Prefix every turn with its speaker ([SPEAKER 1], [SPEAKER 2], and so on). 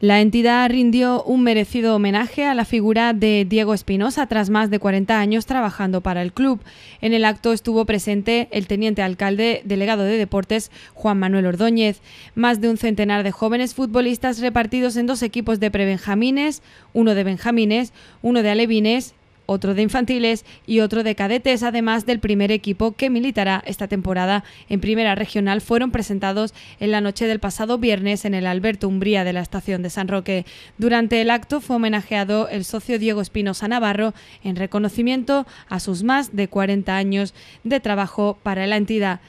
[SPEAKER 1] La entidad rindió un merecido homenaje a la figura de Diego Espinosa tras más de 40 años trabajando para el club. En el acto estuvo presente el teniente alcalde delegado de deportes Juan Manuel Ordóñez. Más de un centenar de jóvenes futbolistas repartidos en dos equipos de prebenjamines, uno de benjamines, uno de alevines otro de infantiles y otro de cadetes, además del primer equipo que militará esta temporada en Primera Regional, fueron presentados en la noche del pasado viernes en el Alberto Umbría de la estación de San Roque. Durante el acto fue homenajeado el socio Diego Espinoza Navarro en reconocimiento a sus más de 40 años de trabajo para la entidad.